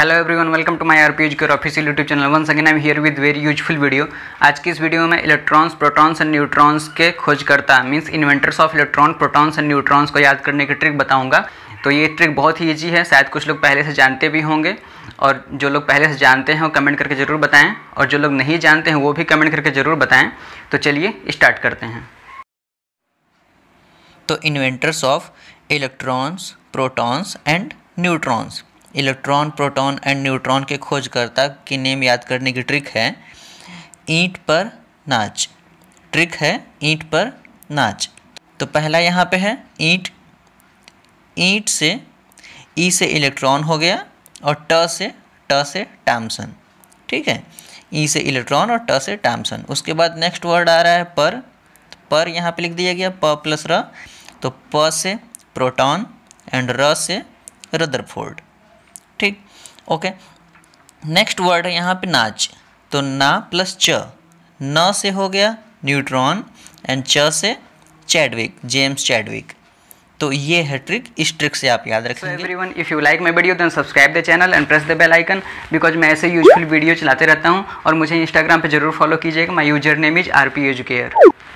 hello everyone welcome to my RPH के official YouTube channel one again I am here with very useful video आज की इस video में electrons protons and neutrons के खोजकर्ता means inventors of electron protons and neutrons को याद करने की ट्रिक बताऊंगा तो ये ट्रिक बहुत ही ईजी है शायद कुछ लोग पहले से जानते भी होंगे और जो लोग पहले से जानते हैं वो कमेंट करके ज़रूर बताएँ और जो लोग नहीं जानते हैं वो भी कमेंट करके ज़रूर बताएँ तो चलिए स्टार्ट करते हैं तो inventors of electrons protons and neutrons electron proton and neutron के खोजकर्ता की नेम याद करने की ट्रिक है ईंट पर नाच ट्रिक है ईंट पर नाच तो पहला यहाँ पे है ईंट ईंट से ई से इलेक्ट्रॉन हो गया और ट से ट से टैमसन ठीक है ई से इलेक्ट्रॉन और ट से टैमसन उसके बाद नेक्स्ट वर्ड आ रहा है पर पर यहाँ पे लिख दिया गया प प्लस र तो प से प्रोटॉन एंड र से रदरफोर्ड ठीक ओके नेक्स्ट वर्ड है यहाँ पे नाच तो ना प्लस च न से हो गया न्यूट्रॉन एंड च से चैडविक जेम्स चैडविक तो ये है ट्रिक इस ट्रिक से आप याद रखेंगे one if you like my video then subscribe the channel and press the bell icon because मैं ऐसे यूजफुल वीडियो चलाते रहता हूँ और मुझे इंस्टाग्राम पे जरूर फॉलो कीजिएगा my user name is R P educare